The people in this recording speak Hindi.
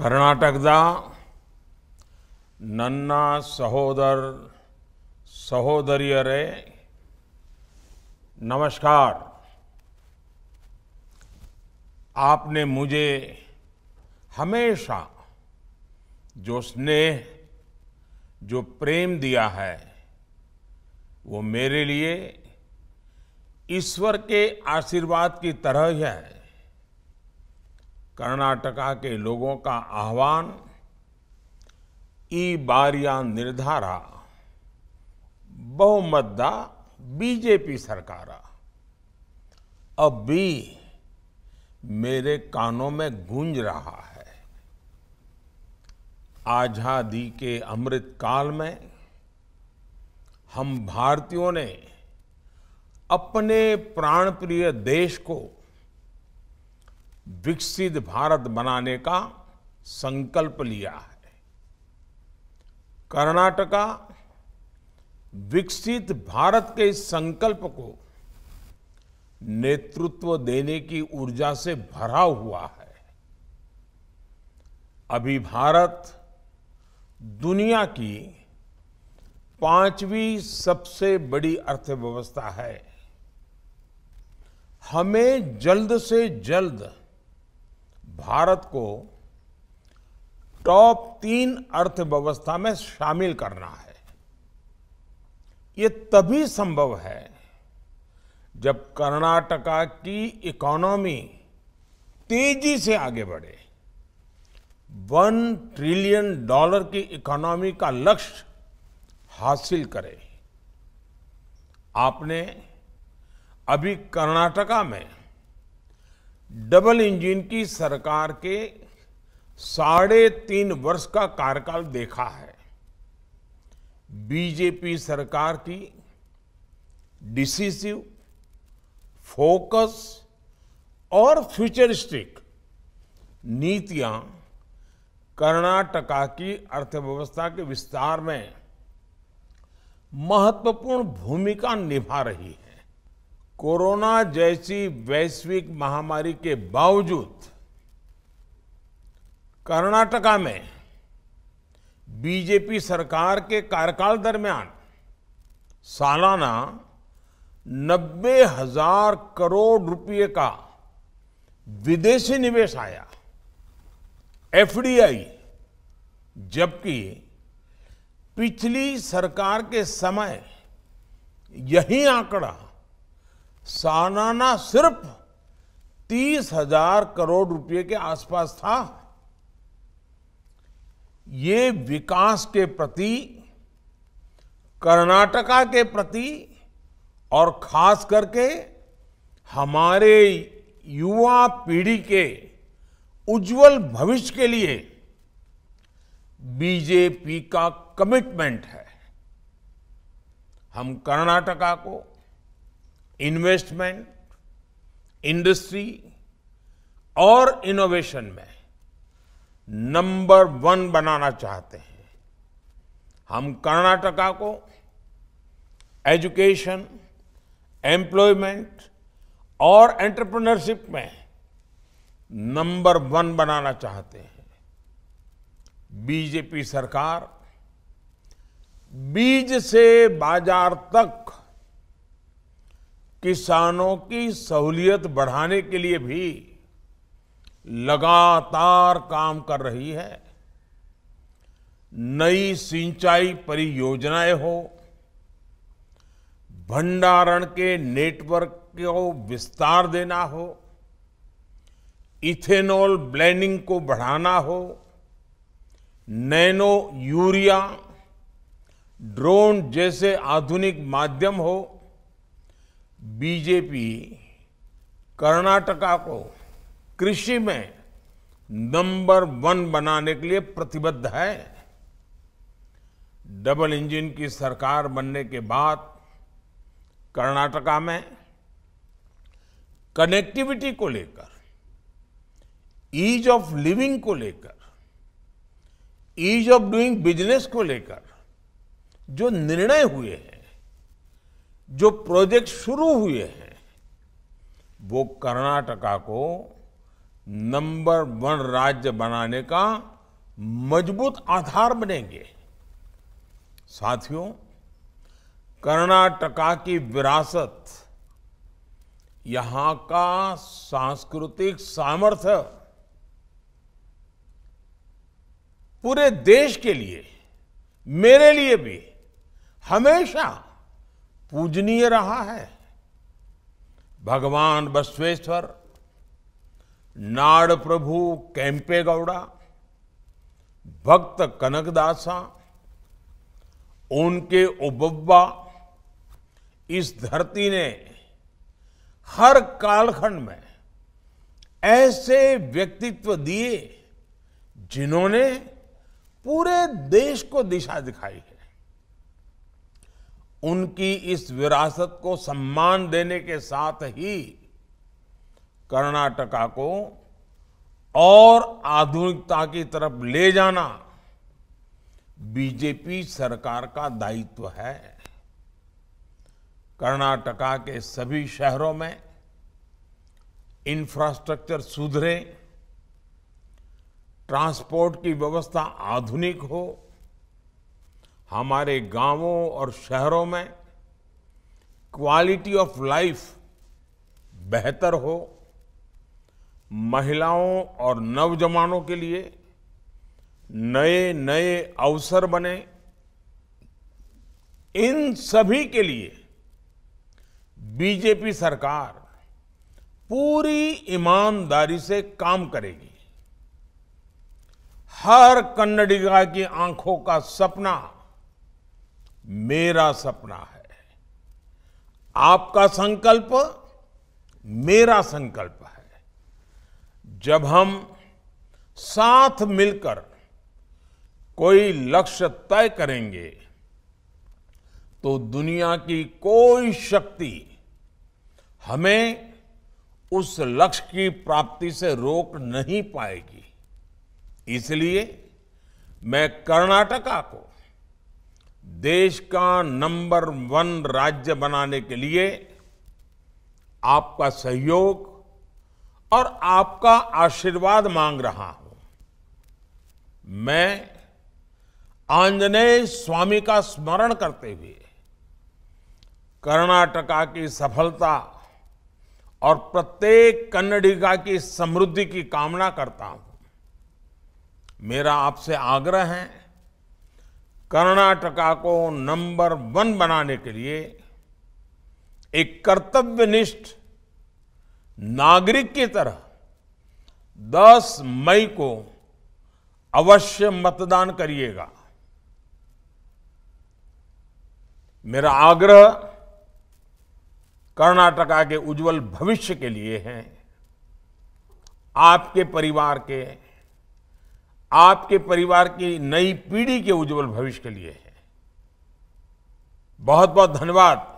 कर्नाटक नहोदर सहोदरियर नमस्कार आपने मुझे हमेशा जो स्नेह जो प्रेम दिया है वो मेरे लिए ईश्वर के आशीर्वाद की तरह ही है कर्नाटका के लोगों का आह्वान ई बारिया निर्धारा बहुमतदा बीजेपी सरकारा अब भी मेरे कानों में गूंज रहा है आज़ादी के अमृत काल में हम भारतीयों ने अपने प्राणप्रिय देश को विकसित भारत बनाने का संकल्प लिया है कर्नाटका विकसित भारत के इस संकल्प को नेतृत्व देने की ऊर्जा से भरा हुआ है अभी भारत दुनिया की पांचवी सबसे बड़ी अर्थव्यवस्था है हमें जल्द से जल्द भारत को टॉप तीन अर्थव्यवस्था में शामिल करना है ये तभी संभव है जब कर्नाटका की इकोनॉमी तेजी से आगे बढ़े वन ट्रिलियन डॉलर की इकोनॉमी का लक्ष्य हासिल करे आपने अभी कर्नाटका में डबल इंजन की सरकार के साढ़े तीन वर्ष का कार्यकाल देखा है बीजेपी सरकार की डिसिसिव फोकस और फ्यूचरिस्टिक नीतियां कर्नाटका की अर्थव्यवस्था के विस्तार में महत्वपूर्ण भूमिका निभा रही है कोरोना जैसी वैश्विक महामारी के बावजूद कर्नाटका में बीजेपी सरकार के कार्यकाल दरमियान सालाना नब्बे हजार करोड़ रुपए का विदेशी निवेश आया एफडीआई जबकि पिछली सरकार के समय यही आंकड़ा सालाना सिर्फ तीस हजार करोड़ रुपए के आसपास था ये विकास के प्रति कर्नाटका के प्रति और खास करके हमारे युवा पीढ़ी के उज्जवल भविष्य के लिए बीजेपी का कमिटमेंट है हम कर्नाटका को इन्वेस्टमेंट इंडस्ट्री और इनोवेशन में नंबर वन बनाना चाहते हैं हम कर्नाटका को एजुकेशन एम्प्लॉयमेंट और एंटरप्रेन्योरशिप में नंबर वन बनाना चाहते हैं बीजेपी सरकार बीज से बाजार तक किसानों की सहूलियत बढ़ाने के लिए भी लगातार काम कर रही है नई सिंचाई परियोजनाएं हो भंडारण के नेटवर्क को विस्तार देना हो इथेनॉल ब्लैंडिंग को बढ़ाना हो नैनो यूरिया ड्रोन जैसे आधुनिक माध्यम हो बीजेपी कर्नाटका को कृषि में नंबर वन बनाने के लिए प्रतिबद्ध है डबल इंजन की सरकार बनने के बाद कर्नाटका में कनेक्टिविटी को लेकर ईज ऑफ लिविंग को लेकर ईज ऑफ डूइंग बिजनेस को लेकर जो निर्णय हुए हैं जो प्रोजेक्ट शुरू हुए हैं वो कर्नाटका को नंबर वन राज्य बनाने का मजबूत आधार बनेंगे साथियों कर्नाटका की विरासत यहां का सांस्कृतिक सामर्थ्य पूरे देश के लिए मेरे लिए भी हमेशा पूजनीय रहा है भगवान बसवेश्वर नाड़ प्रभु कैंपे गौड़ा भक्त कनकदासा उनके उब्बा इस धरती ने हर कालखंड में ऐसे व्यक्तित्व दिए जिन्होंने पूरे देश को दिशा दिखाई है उनकी इस विरासत को सम्मान देने के साथ ही कर्नाटका को और आधुनिकता की तरफ ले जाना बीजेपी सरकार का दायित्व है कर्नाटका के सभी शहरों में इंफ्रास्ट्रक्चर सुधरे ट्रांसपोर्ट की व्यवस्था आधुनिक हो हमारे गांवों और शहरों में क्वालिटी ऑफ लाइफ बेहतर हो महिलाओं और नौजवानों के लिए नए नए अवसर बने इन सभी के लिए बीजेपी सरकार पूरी ईमानदारी से काम करेगी हर कन्नडिगा की आंखों का सपना मेरा सपना है आपका संकल्प मेरा संकल्प है जब हम साथ मिलकर कोई लक्ष्य तय करेंगे तो दुनिया की कोई शक्ति हमें उस लक्ष्य की प्राप्ति से रोक नहीं पाएगी इसलिए मैं कर्नाटका को देश का नंबर वन राज्य बनाने के लिए आपका सहयोग और आपका आशीर्वाद मांग रहा हूं मैं आंजनेय स्वामी का स्मरण करते हुए कर्नाटका की सफलता और प्रत्येक कन्नड़िका की समृद्धि की कामना करता हूं मेरा आपसे आग्रह है कर्नाटका को नंबर वन बनाने के लिए एक कर्तव्यनिष्ठ नागरिक की तरह 10 मई को अवश्य मतदान करिएगा मेरा आग्रह कर्नाटका के उज्जवल भविष्य के लिए है आपके परिवार के आपके परिवार की नई पीढ़ी के उज्जवल भविष्य के लिए है बहुत बहुत धन्यवाद